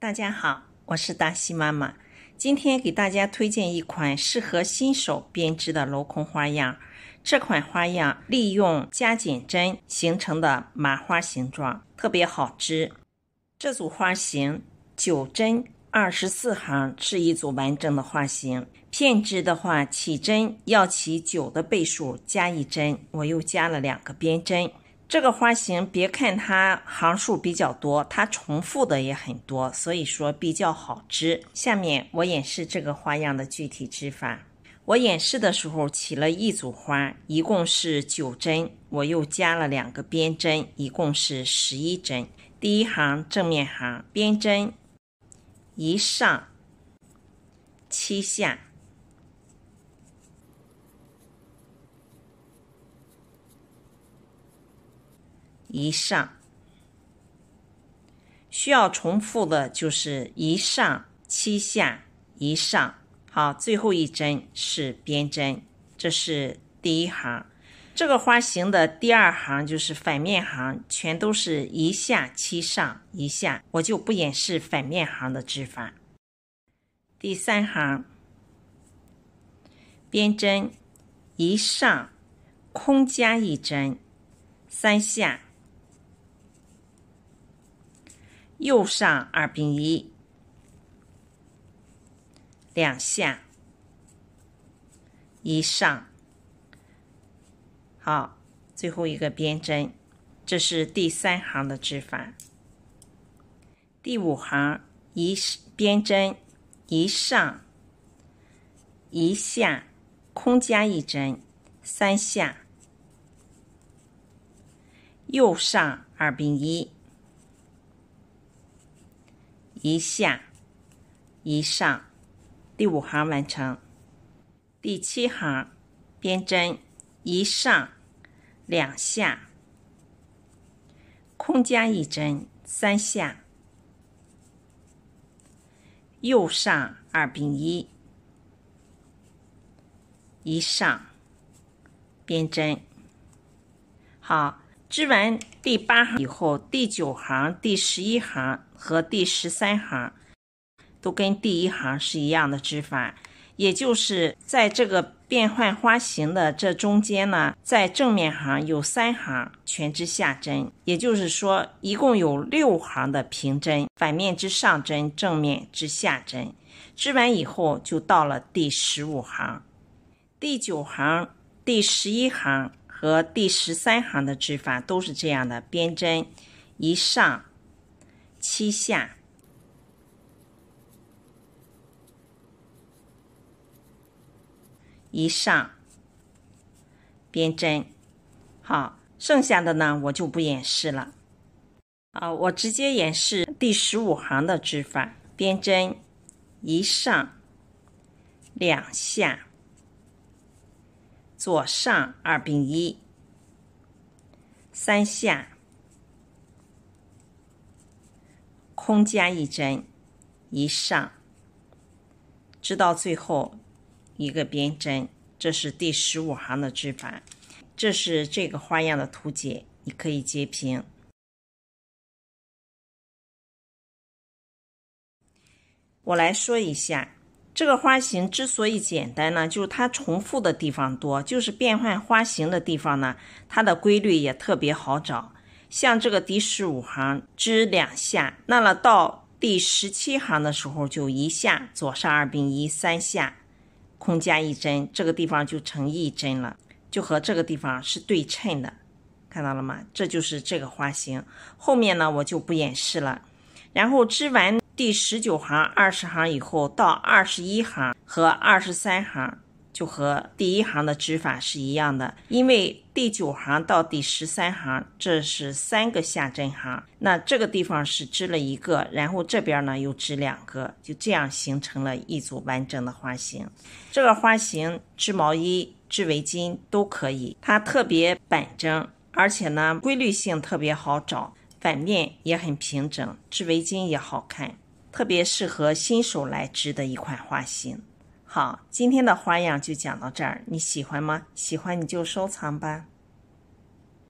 大家好，我是达西妈妈。今天给大家推荐一款适合新手编织的镂空花样。这款花样利用加减针形成的麻花形状，特别好织。这组花型九针二十四行是一组完整的花型。片织的话，起针要起九的倍数加一针，我又加了两个边针。这个花型，别看它行数比较多，它重复的也很多，所以说比较好织。下面我演示这个花样的具体织法。我演示的时候起了一组花，一共是九针，我又加了两个边针，一共是十一针。第一行正面行，边针一上七下。一上，需要重复的就是一上七下一上。好，最后一针是边针，这是第一行。这个花形的第二行就是反面行，全都是一下七上一下。我就不演示反面行的织法。第三行，边针一上，空加一针，三下。右上二并一，两下，一上，好，最后一个编针，这是第三行的织法。第五行，一编针，一上，一下，空加一针，三下，右上二并一。一下，一上，第五行完成。第七行，编针一上，两下，空加一针，三下，右上二并一，一上，编针，好。织完第八行以后，第九行、第十一行和第十三行都跟第一行是一样的织法，也就是在这个变换花形的这中间呢，在正面行有三行全织下针，也就是说一共有六行的平针，反面织上针，正面织下针。织完以后就到了第十五行，第九行、第十一行。和第十三行的织法都是这样的，边针一上七下，一上边针。好，剩下的呢我就不演示了。啊，我直接演示第十五行的织法，边针一上两下。左上二并一，三下空加一针，一上，直到最后一个边针，这是第十五行的织法。这是这个花样的图解，你可以截屏。我来说一下。这个花型之所以简单呢，就是它重复的地方多，就是变换花型的地方呢，它的规律也特别好找。像这个第十五行织两下，那么到第十七行的时候就一下，左上二并一三下，空加一针，这个地方就成一针了，就和这个地方是对称的，看到了吗？这就是这个花型。后面呢我就不演示了，然后织完。第十九行、二十行以后到二十一行和二十三行就和第一行的织法是一样的，因为第九行到第十三行这是三个下针行，那这个地方是织了一个，然后这边呢又织两个，就这样形成了一组完整的花型。这个花型织毛衣、织围巾都可以，它特别板正，而且呢规律性特别好找，反面也很平整，织围巾也好看。特别适合新手来织的一款花型。好，今天的花样就讲到这儿，你喜欢吗？喜欢你就收藏吧。